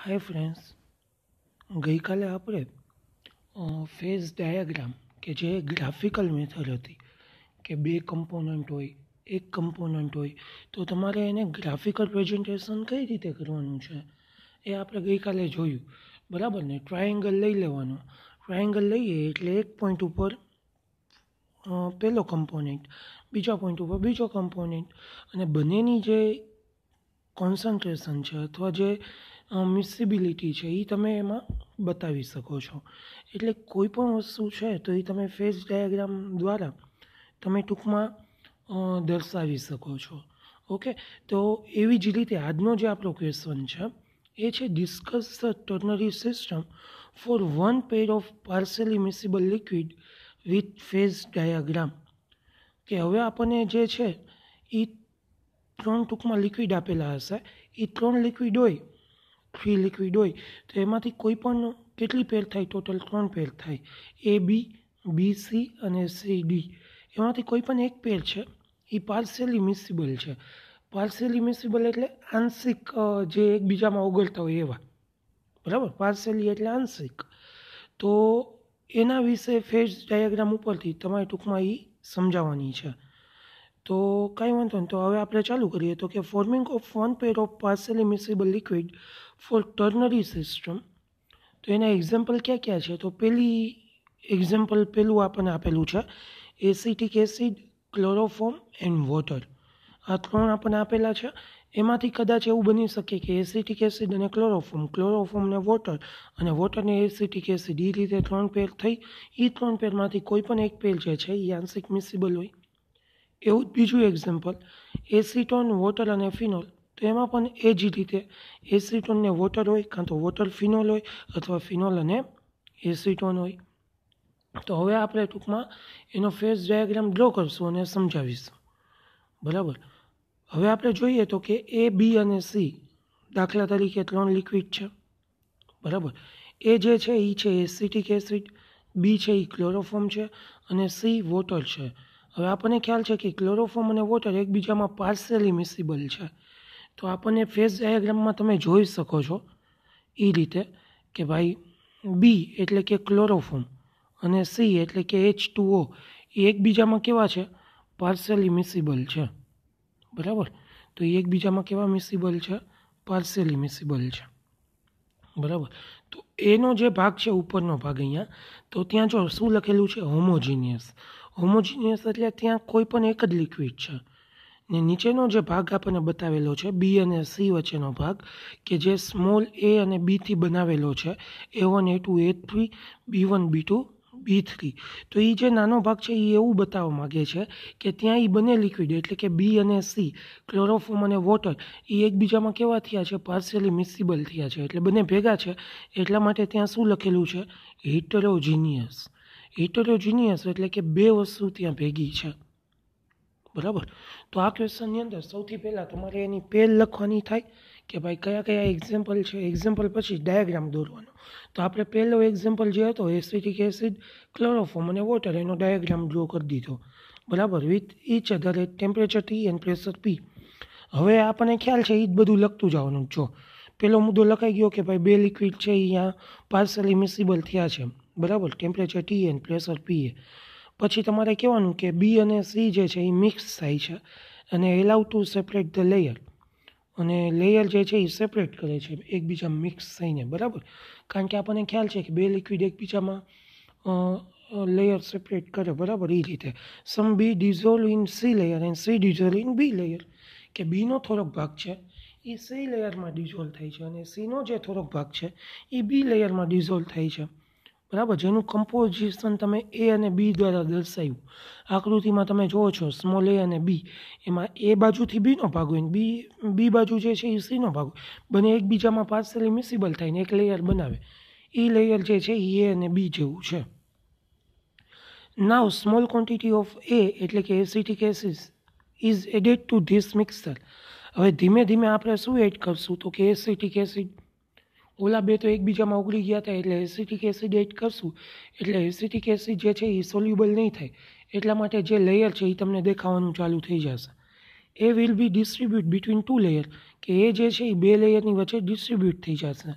Hi friends ગઈકાલે આપણે phase diagram કે જે ગ્રાફિકલ મેથડ હતી કે બે કમ્પોનન્ટ હોય એક કમ્પોનન્ટ હોય તો તમારે એને ગ્રાફિકલ પ્રેઝન્ટેશન કઈ રીતે કરવાનું છે એ આપણે ગઈકાલે જોયું બરાબર ને ટ્રાયેંગલ લઈ લેવાનો ટ્રાયેંગલ લઈએ એટલે એક પોઈન્ટ ઉપર પહેલો કમ્પોનન્ટ બીજા પોઈન્ટ ઉપર બીજો કમ્પોનન્ટ અને બંનેની જે કોન્સન્ટ્રેશન છે અથવા જે મિસિબિલિટી છે એ તમે એમાં બતાવી શકો છો એટલે કોઈ પણ વસ્તુ છે તો એ તમે ફેસ ડાયાગ્રામ દ્વારા તમે ટૂંકમાં દર્શાવી શકો છો ઓકે તો એવી જ રીતે આજનો જે આપણો ક્વેશ્ચન છે એ છે discuss the ternary system for one pair of partially miscible liquid with phase diagram કે હવે આપણને જે છે એ ત્રણ ટૂંકમાં લિક્વિડ આપેલા હશે એ ત્રણ લિક્વિડ હોય થ્રી લિક્વિડ હોય તો એમાંથી કોઈ પણ કેટલી પેર થાય ટોટલ ત્રણ પેર થાય એ બી બી સી અને સી ડી એમાંથી કોઈ પણ એક પેર છે એ પાર્સેલી મિસિબલ છે પાર્સેલી મિસિબલ એટલે આંશિક જે એકબીજામાં ઓગળતા હોય એવા બરાબર પાર્સેલી એટલે આંશિક તો એના વિશે ફેઝ ડાયાગ્રામ ઉપરથી તમારે ટૂંકમાં એ સમજાવવાની છે તો કાંઈ વાંધો નહીં તો હવે આપણે ચાલુ કરીએ તો કે forming of one pair of partially miscible liquid for ternary system તો એના એક્ઝામ્પલ ક્યાં ક્યાં છે તો પેલી એક્ઝામ્પલ પેલું આપણને આપેલું છે acetic acid chloroform and water આ ત્રણ આપણને આપેલા છે એમાંથી કદાચ એવું બની શકે કે એસિટિક એસિડ અને ક્લોરોફોર્મ ને વોટર અને વોટરને એસિટિક એસિડ એ રીતે ત્રણ પેર થઈ એ ત્રણ પેરમાંથી કોઈ પણ એક પેર જે છે એ આંશિક મિસિબલ હોય એવું જ બીજું એક્ઝામ્પલ એસિટોન વોટર અને ફિનોલ તો એમાં પણ એ જ રીતે એસિટોનને વોટર હોય કાં તો વોટર ફિનોલ હોય અથવા ફિનોલ અને એસિટોન હોય તો હવે આપણે ટૂંકમાં એનો ફેસ ડાયાગ્રામ ડ્રો કરીશું અને સમજાવીશું બરાબર હવે આપણે જોઈએ તો કે એ બી અને સી દાખલા તરીકે ત્રણ લિક્વિડ છે બરાબર એ જે છે એ છે એસિટિક એસિડ બી છે એ ક્લોરોફોર્મ છે અને સી વોટર છે હવે આપણને ખ્યાલ છે કે ક્લોરોફોર્મ અને વોટર એકબીજામાં પાર્સલી મિસિબલ છે તો આપણને ફેસ ડાયાગ્રામમાં તમે જોઈ શકો છો એ રીતે કે ભાઈ બી એટલે કે ક્લોરોફોર્મ અને સી એટલે કે એચ ટુઓ એ એકબીજામાં કેવા છે પાર્સેલી મિસિબલ છે બરાબર તો એ એકબીજામાં કેવા મિસિબલ છે પાર્સેલી મિસિબલ છે બરાબર તો એનો જે ભાગ છે ઉપરનો ભાગ અહીંયા તો ત્યાં જો શું લખેલું છે હોમોજીનિયસ હોમોજીનિયસ એટલે ત્યાં કોઈ પણ એક જ લિક્વિડ છે ને નીચેનો જે ભાગ આપણને બતાવેલો છે બી અને સી વચ્ચેનો ભાગ કે જે સ્મોલ એ અને બીથી બનાવેલો છે A one A two A three B one B two B three તો એ જે નાનો ભાગ છે એ એવું બતાવવા માગે છે કે ત્યાં એ બંને લિક્વિડ એટલે કે બી અને સી ક્લોરોફોમ અને વોટર એ એકબીજામાં કેવા થયા છે પાર્સિયલી મિસિબલ થયા છે એટલે બંને ભેગા છે એટલા માટે ત્યાં શું લખેલું છે હિટરોજીનિયસ હિટરોજીનિયસ એટલે કે બે વસ્તુ ત્યાં ભેગી છે બરાબર તો આ ક્વેશ્ચનની અંદર સૌથી પહેલાં તમારે એની પેલ લખવાની થાય કે ભાઈ કયા કયા એક્ઝામ્પલ છે એક્ઝામ્પલ પછી ડાયાગ્રામ દોરવાનો તો આપણે પહેલો એક્ઝામ્પલ જે હતો એસિટિક એસિડ ક્લોરોફોમ અને વોટર એનો ડાયાગ્રામ ડ્રો કરી દીધો બરાબર with each other at temperature T and pressure P હવે આપણને ખ્યાલ છે એ જ બધું લખતું જવાનું જો પહેલો મુદ્દો લખાઈ ગયો કે ભાઈ બે લિક્વિડ છે એ અહીંયા પાર્સલી મિસિબલ થયા છે બરાબર ટેમ્પરેચર ટી અને પ્રેશર પી એ પછી તમારે કહેવાનું કે બી અને સી જે છે એ મિક્સ થાય છે અને allow to separate the layer અને લેયર જે છે એ સેપરેટ કરે છે એકબીજા મિક્સ થઈને બરાબર કારણ કે આપણને ખ્યાલ છે કે બે લિક્વિડ એકબીજામાં લેયર સેપરેટ કરે બરાબર એ રીતે some B dissolve in C layer and C dissolve in B layer કે બીનો થોડોક ભાગ છે એ સી લેયરમાં ડિઝોલ્વ થાય છે અને સીનો જે થોડોક ભાગ છે એ બી લેયરમાં ડિઝોલ્વ થાય છે બરાબર જેનું કમ્પોઝિશન તમે એ અને બી દ્વારા દર્શાવ્યું આકૃતિમાં તમે જુઓ છો સ્મોલ એ અને બી એમાં એ બાજુથી બીનો ભાગ હોય બી બી બાજુ જે છે એ સીનો ભાગ હોય બંને એકબીજામાં પાર્સલી મિસિબલ થઈને એક લેયર બનાવે એ લેયર જે છે એ અને બી જેવું છે now small quantity of A એટલે કે acetic acid is added to this mixture હવે ધીમે ધીમે આપણે શું એડ કરશું તો કે એસિટિક એસિડ ઓલા બે તો એકબીજામાં ઓગળી ગયા હતા એટલે એસિટિક એસિડ એડ કરશું એટલે એસિટિક એસિડ જે છે એ સોલ્યુબલ નહીં થાય એટલા માટે જે લેયર છે એ તમને દેખાવાનું ચાલુ થઈ જશે A will be distribute between two layer કે એ જે છે એ બે લેયરની વચ્ચે ડિસ્ટ્રીબ્યુટ થઈ જશે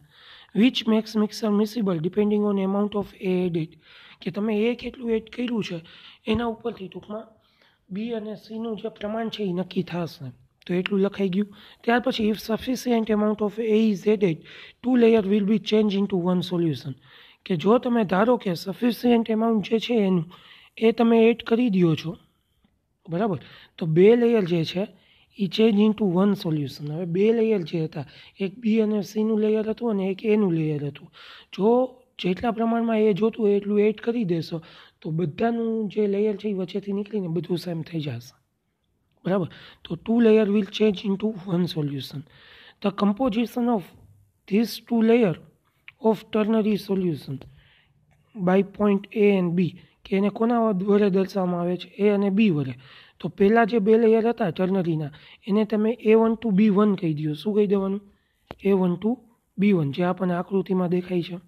which makes mixture miscible depending on amount of A added કે તમે એ કેટલું એડ કર્યું છે એના ઉપરથી ટૂંકમાં બી અને સીનું જે પ્રમાણ છે એ નક્કી થશે તો એટલું લખાઈ ગયું ત્યાર પછી if sufficient amount of A is added two layer will be change into one solution કે જો તમે ધારો કે સફિશિયન્ટ એમાઉન્ટ જે છે એનું એ તમે એડ કરી દો છો બરાબર તો બે લેયર જે છે એ change into one solution હવે બે લેયર જે હતા એક બી અને સીનું લેયર હતું અને એક એનું લેયર હતું જો જેટલા પ્રમાણમાં એ જોતું એટલું એડ કરી દેશો તો બધાનું જે લેયર છે એ વચ્ચેથી નીકળીને બધું સેમ થઈ જશે બરાબર તો two layer will change to one solution the composition of this two layer of ternary solution by point A and B કે એને કોના વડે દર્શાવવામાં આવે છે એ અને બી વડે તો પહેલાં જે બે લેયર હતા ટર્નરીના એને તમે A one to B one કહી દો શું કહી દેવાનું A one to B one જે આપણને આકૃતિમાં દેખાય છે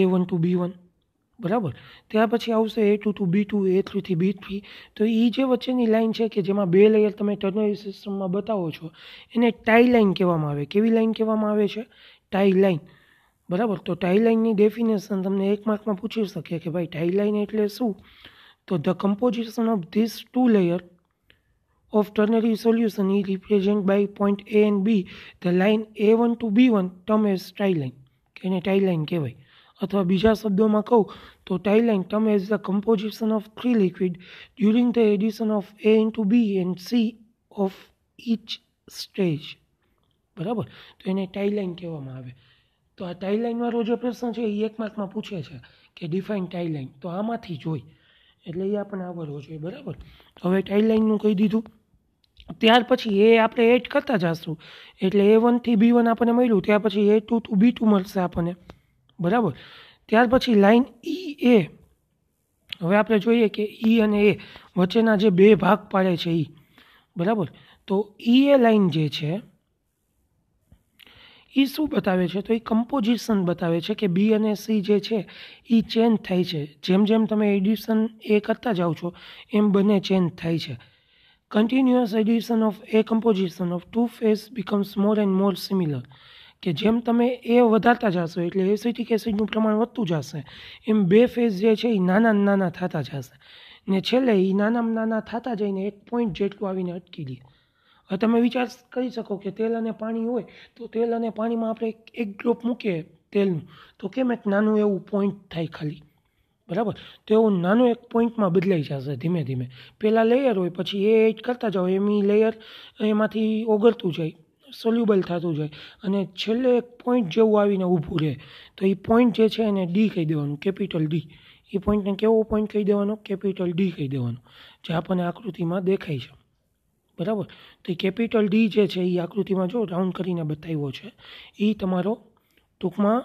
A one to B one બરાબર ત્યાર પછી આવશે A two to B two A three B three તો એ જે વચ્ચેની લાઇન છે કે જેમાં બે લેયર તમે ટર્નરી સિસ્ટમમાં બતાવો છો એને ટાઈ લાઇન કહેવામાં આવે કેવી લાઇન કહેવામાં આવે છે ટાઈ લાઇન બરાબર તો ટાઈ લાઇનની ડેફિનેશન તમને એક માર્કમાં પૂછી શકે કે ભાઈ ટાઈ લાઇન એટલે શું તો the composition of this two layer of ternary solution ઈ represent by point A and B the line A one to B one term as tie line કે એને ટાઈ લાઇન કહેવાય અથવા બીજા શબ્દોમાં કહું તો tie line term as the composition of three liquid during the addition of A two B and C of each stage બરાબર તો એને ટાઇલાઇન કહેવામાં આવે તો આ ટાઇલાઇનવાળો જે પ્રશ્ન છે એ એક માર્કમાં પૂછે છે કે ડિફાઇન ટાઇલાઇન તો આમાંથી જોઈ એટલે એ આપણને આવડવો જોઈએ બરાબર હવે ટાઇલાઇનનું કહી દીધું ત્યાર પછી એ આપણે એડ કરતા જઈશું એટલે એ વનથી બી વન આપણને મળ્યું ત્યાર પછી A two to B two મળશે આપણને બરાબર ત્યાર પછી લાઇન ઈ એ હવે આપણે જોઈએ કે ઈ અને એ વચ્ચેના જે બે ભાગ પાડે છે ઈ બરાબર તો ઈ એ લાઇન જે છે એ શું બતાવે છે તો એ કમ્પોઝિશન બતાવે છે કે બી અને સી જે છે એ ચેન્જ થાય છે જેમ જેમ તમે એડિશન એ કરતા જાઓ છો એમ બંને ચેન્જ થાય છે continuous addition of A composition of two phase becomes more and more similar કે જેમ તમે એ વધારતા જશો એટલે એસિટિક એસિડનું પ્રમાણ વધતું જશે એમ બે ફેઝ જે છે એ નાના નાના થતા જશે ને છેલ્લે એ નાનામાં નાના થતા જઈને એક પોઈન્ટ જેટલું આવીને અટકી દે હવે તમે વિચાર કરી શકો કે તેલ અને પાણી હોય તો તેલ અને પાણીમાં આપણે એક ડ્રોપ મૂકીએ તેલનું તો કેમ એક નાનું એવું પોઈન્ટ થાય ખાલી બરાબર તો એવું નાનું એક પોઈન્ટમાં બદલાઈ જશે ધીમે ધીમે પહેલાં લેયર હોય પછી એ એડ કરતા જાઓ એમ લેયર એમાંથી ઓગળતું જાય સોલ્યુબલ થતું જાય અને છેલ્લે એક પોઈન્ટ જેવું આવીને ઊભું રહે તો એ પોઈન્ટ જે છે એને ડી કહી દેવાનું કેપિટલ ડી એ પોઈન્ટને કેવો પોઈન્ટ કહી દેવાનો કેપિટલ ડી કહી દેવાનો જે આપણને આકૃતિમાં દેખાય છે બરાબર તો એ કેપિટલ ડી જે છે એ આકૃતિમાં જો રાઉન્ડ કરીને બતાવ્યો છે એ તમારો ટૂંકમાં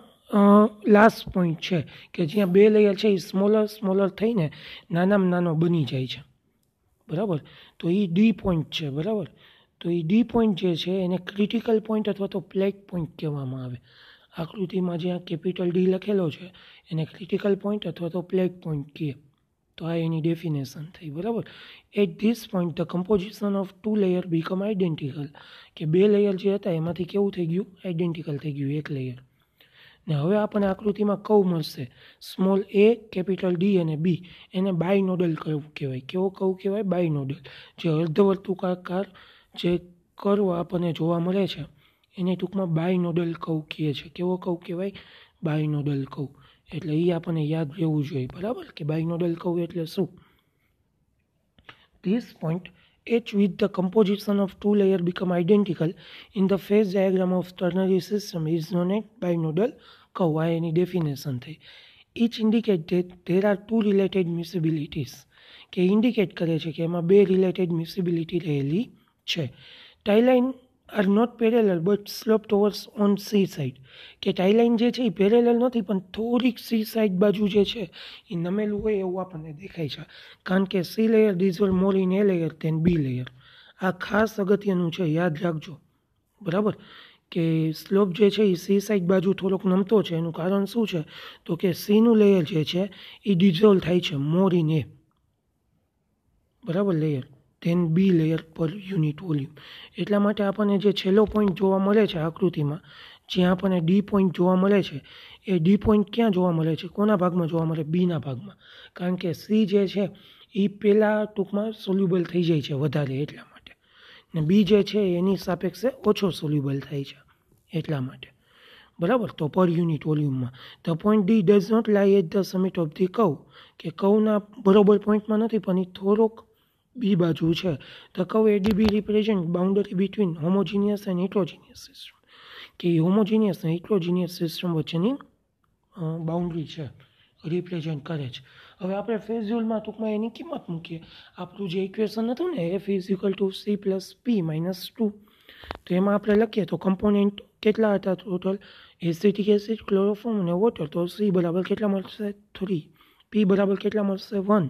લાસ્ટ પોઈન્ટ છે કે જ્યાં બે લેયર છે એ સ્મોલર સ્મોલર થઈને નાનામાં નાનો બની જાય છે બરાબર તો એ ડી પોઈન્ટ છે બરાબર તો એ ડી પોઈન્ટ જે છે એને ક્રિટિકલ પોઈન્ટ અથવા તો પ્લેક પોઈન્ટ કહેવામાં આવે આકૃતિમાં જ્યાં કેપિટલ ડી લખેલો છે એને ક્રિટિકલ પોઈન્ટ અથવા તો પ્લેક પોઈન્ટ કહે તો આ એની ડેફિનેશન થઈ બરાબર at this point the composition of two layer become identical કે બે લેયર જે હતા એમાંથી કેવું થઈ ગયું આઈડેન્ટિકલ થઈ ગયું એક લેયર ને હવે આપણને આકૃતિમાં કવ મળશે સ્મોલ એ કેપિટલ ડી અને બી એને બાય નોડલ કવ કહેવાય કેવો કવ કહેવાય બાય નોડલ જે અર્ધવર્તુકાકાર જે કર્વ આપણને જોવા મળે છે એને ટૂંકમાં બાય નોડલ કવ કહે છે કેવો કવ કહેવાય બાય નોડલ કવ એટલે એ આપણને યાદ રહેવું જોઈએ બરાબર કે બાય નોડલ કવ એટલે શું this point H with the composition of two layer become identical in the phase diagram of ternary system is known as binodal curve. આ એની ડેફિનેશન થઈ which indicate that there are two related miscibilities કે indicate કરે છે કે એમાં બે related miscibility રહેલી છે tie line are not parallel but slope towards on C side કે ટાઈલાઇન જે છે એ પેરેલલ નથી પણ થોડીક સી સાઇડ બાજુ જે છે એ નમેલું હોય એવું આપણને દેખાય છે કારણ કે C layer dissolve more in A layer than B layer આ ખાસ અગત્યનું છે યાદ રાખજો બરાબર કે સ્લોપ જે છે એ સી સાઇડ બાજુ થોડોક નમતો છે એનું કારણ શું છે તો કે સીનું લેયર જે છે એ ડિઝોલ્વ થાય છે મોર ઇન એ બરાબર layer than B layer per unit volume એટલા માટે આપણને જે છેલ્લો પોઈન્ટ જોવા મળે છે આકૃતિમાં જ્યાં આપણને ડી પોઈન્ટ જોવા મળે છે એ ડી પોઈન્ટ ક્યાં જોવા મળે છે કોના ભાગમાં જોવા મળે બીના ભાગમાં કારણ કે સી જે છે એ પહેલાં ટૂંકમાં સોલ્યુબલ થઈ જાય છે વધારે એટલા માટે ને બી જે છે એની સાપેક્ષે ઓછો સોલ્યુબલ થાય છે એટલા માટે બરાબર તો પર યુનિટ વોલ્યુમમાં the point D does not lie at the summit of the curve કે કવના બરોબર પોઈન્ટમાં નથી પણ એ થોડોક બી બાજુ છે the curve ADB represent boundary between homogeneous and heterogeneous system કે હોમોજીનિયસ અને હિટ્રોજીનિયસ સિસ્ટમ વચ્ચેની બાઉન્ડરી છે રિપ્રેઝન્ટ કરે છે હવે આપણે ફેઝ્યુઅલમાં ટૂંકમાં એની કિંમત મૂકીએ આપણું જે ઇક્વેશન હતું ને F is equal to C plus P minus two તો એમાં આપણે લખીએ તો કમ્પોનેન્ટ કેટલા હતા ટોટલ એસિટિક એસિડ ક્લોરોફોર્મ અને વોટર તો સી બરાબર કેટલા મળશે થ્રી પી બરાબર કેટલા મળશે વન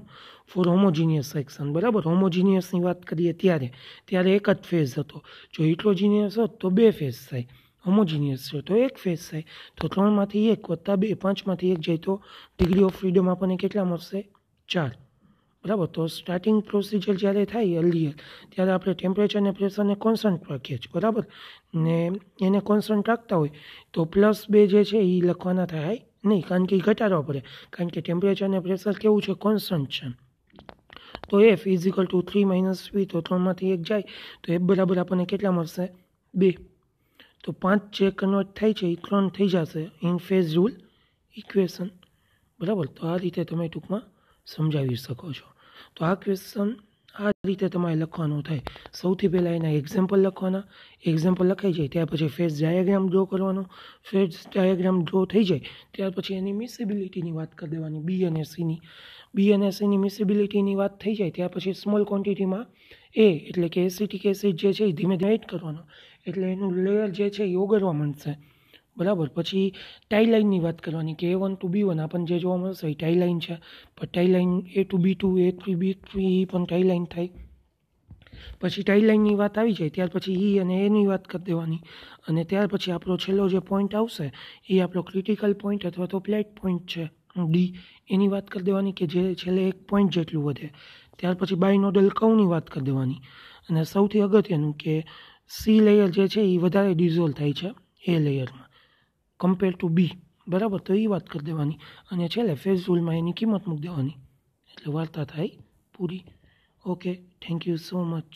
ફોર હોમોજીનિયસ સેક્શન બરાબર હોમોજીનિયસની વાત કરીએ ત્યારે ત્યારે એક જ ફેઝ હતો જો હિટ્રોજીનિયસ હોત તો બે ફેઝ થાય હોમોજીનિયસ છે તો એક ફેઝ થાય તો ત્રણમાંથી એક વત્તા બે પાંચમાંથી એક જાય તો ડિગ્રી ઓફ ફ્રીડમ આપણને કેટલા મળશે ચાર બરાબર તો સ્ટાર્ટિંગ પ્રોસિજર જ્યારે થાય અર્લિયર ત્યારે આપણે ટેમ્પરેચર અને પ્રેશરને કોન્સન્ટ રાખીએ છીએ બરાબર ને એને કોન્સ્ટન્ટ રાખતા હોય તો પ્લસ બે જે છે એ લખવાના થાય નહીં કારણ કે એ ઘટાડવા પડે કારણ કે ટેમ્પરેચર અને પ્રેશર કેવું છે કોન્સન્ટ છે તો F is equal to three minus V તો ત્રણમાંથી એક જાય તો એ બરાબર આપણને કેટલા મળશે બે તો પાંચ જે કન્વર્ટ થાય છે એ ત્રણ થઈ જશે ઇન ફેઝ રૂલ ઇક્વેશન બરાબર તો આ રીતે તમે ટૂંકમાં સમજાવી શકો છો તો આ ક્વેશ્ચન આ રીતે તમારે લખવાનું થાય સૌથી પહેલાં એના એક્ઝામ્પલ લખવાના એક્ઝામ્પલ લખાઈ જાય ત્યાર પછી ફેસ ડાયાગ્રામ ડ્રો કરવાનો ફેસ ડાયાગ્રામ ડ્રો થઈ જાય ત્યાર પછી એની મિસિબિલિટીની વાત કરી દેવાની બી અને સીની બી અને સીની મિસિબિલિટીની વાત થઈ જાય ત્યાર પછી સ્મોલ ક્વોન્ટિટીમાં એ એટલે કે એસિટિક એસિડ જે છે એ ધીમે ધીમે એડ કરવાનો એટલે એનું લેયર જે છે એ ઓગળવા માંડશે બરાબર પછી ટાઈલાઇનની વાત કરવાની કે A one to B one આપણને જે જોવા મળશે એ ટાઈલાઇન છે પણ tie line A two B two A three B three પણ ટાઈલાઇન થાય પછી ટાઈલાઇનની વાત આવી જાય ત્યાર પછી ઈ અને એની વાત કરી દેવાની અને ત્યાર પછી આપણો છેલ્લો જે પોઈન્ટ આવશે એ આપણો ક્રિટિકલ પોઈન્ટ અથવા તો ફ્લેટ પોઈન્ટ છે ડી એની વાત કરી દેવાની કે જે છેલ્લે એક પોઈન્ટ જેટલું વધે ત્યાર પછી બાયનોડલ કવની વાત કરી દેવાની અને સૌથી અગત્યનું કે સી લેયર જે છે એ વધારે ડિઝોલ્વ થાય છે એ લેયરમાં કમ્પેર ટુ બી બરાબર તો એ વાત કરી દેવાની અને છેલ્લે ફેઝ રૂલમાં એની કિંમત મૂકી દેવાની એટલે વાર્તા થાય પૂરી okay thank you so much